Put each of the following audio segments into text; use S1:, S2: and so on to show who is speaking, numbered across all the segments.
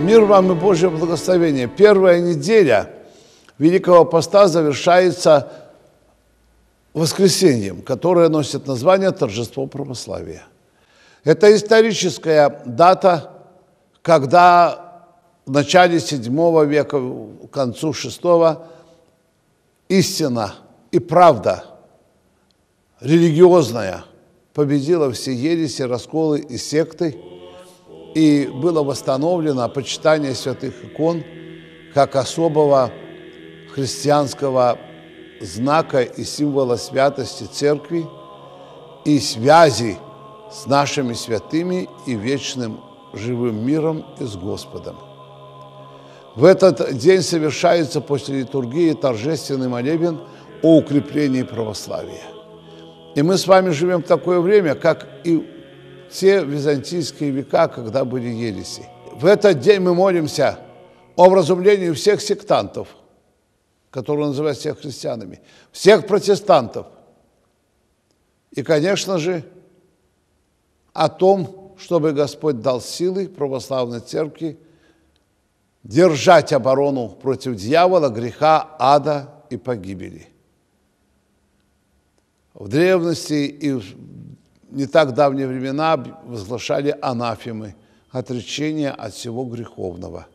S1: Мир вам и Божье благословение. Первая неделя Великого Поста завершается воскресеньем, которое носит название «Торжество православия». Это историческая дата, когда в начале VII века, к концу VI истина и правда религиозная победила все ереси, расколы и секты – и было восстановлено почитание святых икон как особого христианского знака и символа святости Церкви и связи с нашими святыми и вечным живым миром и с Господом. В этот день совершается после литургии торжественный молебен о укреплении православия. И мы с вами живем в такое время, как и все византийские века, когда были ереси. В этот день мы молимся о вразумлении всех сектантов, которые называют себя христианами, всех протестантов. И, конечно же, о том, чтобы Господь дал силы православной церкви держать оборону против дьявола, греха, ада и погибели. В древности и в не так давние времена возглашали анафемы, отречение от всего греховного.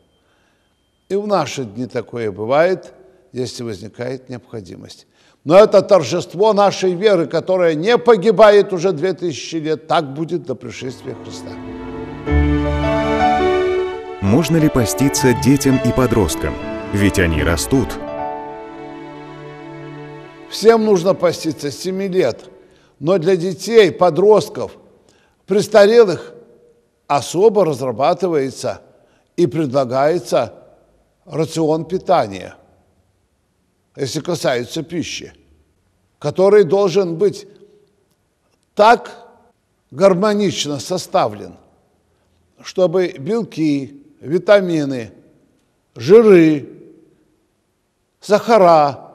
S1: И в наши дни такое бывает, если возникает необходимость. Но это торжество нашей веры, которая не погибает уже две тысячи лет. Так будет до пришествия Христа. Можно ли поститься детям и подросткам? Ведь они растут. Всем нужно поститься с 7 лет – но для детей, подростков, престарелых особо разрабатывается и предлагается рацион питания, если касается пищи, который должен быть так гармонично составлен, чтобы белки, витамины, жиры, сахара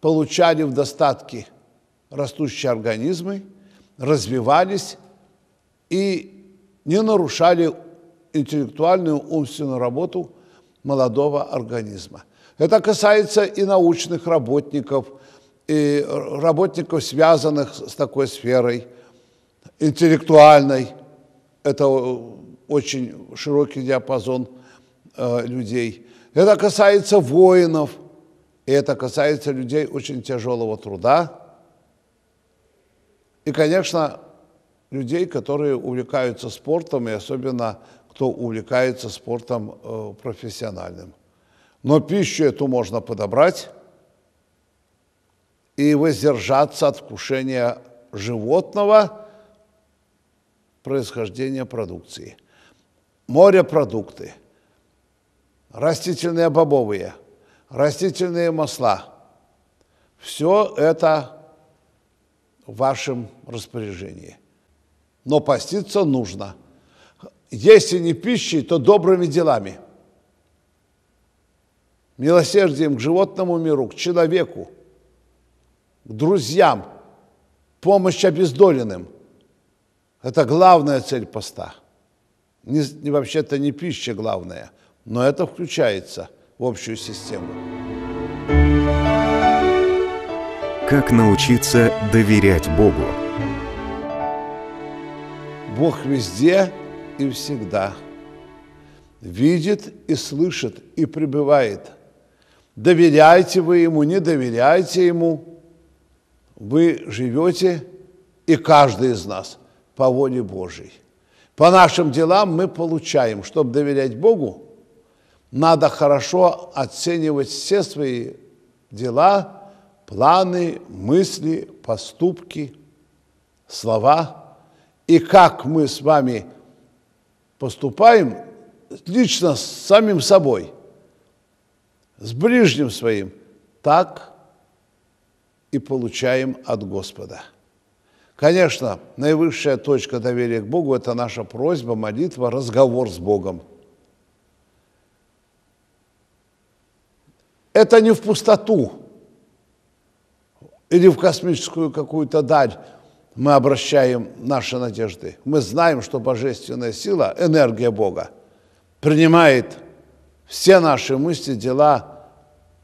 S1: получали в достатке – растущие организмы развивались и не нарушали интеллектуальную умственную работу молодого организма. Это касается и научных работников, и работников, связанных с такой сферой, интеллектуальной. Это очень широкий диапазон э, людей. Это касается воинов, и это касается людей очень тяжелого труда, и, конечно, людей, которые увлекаются спортом, и особенно кто увлекается спортом э, профессиональным. Но пищу эту можно подобрать и воздержаться от кушения животного происхождения продукции. Морепродукты, растительные бобовые, растительные масла – все это в вашем распоряжении. Но поститься нужно. Если не пищей, то добрыми делами. Милосердием к животному миру, к человеку, к друзьям, помощь обездоленным. Это главная цель поста. Не, не вообще-то не пища главная, но это включается в общую систему. Как научиться доверять Богу? Бог везде и всегда. Видит и слышит и пребывает. Доверяйте вы Ему, не доверяйте Ему. Вы живете, и каждый из нас, по воле Божьей. По нашим делам мы получаем. Чтобы доверять Богу, надо хорошо оценивать все свои дела – планы, мысли, поступки, слова. И как мы с вами поступаем лично с самим собой, с ближним своим, так и получаем от Господа. Конечно, наивысшая точка доверия к Богу – это наша просьба, молитва, разговор с Богом. Это не в пустоту – или в космическую какую-то даль мы обращаем наши надежды. Мы знаем, что божественная сила, энергия Бога, принимает все наши мысли, дела,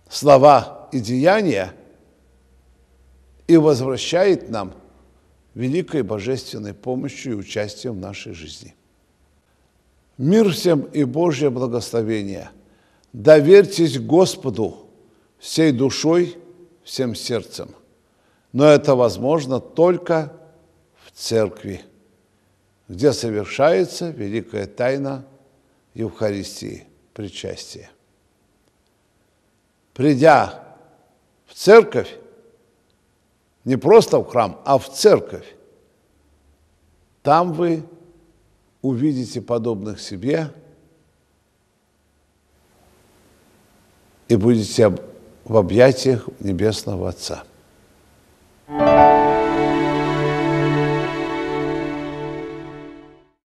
S1: слова и деяния и возвращает нам великой божественной помощью и участием в нашей жизни. Мир всем и Божье благословение. Доверьтесь Господу всей душой, всем сердцем – но это возможно только в церкви, где совершается великая тайна Евхаристии, причастия. Придя в церковь, не просто в храм, а в церковь, там вы увидите подобных себе и будете в объятиях Небесного Отца.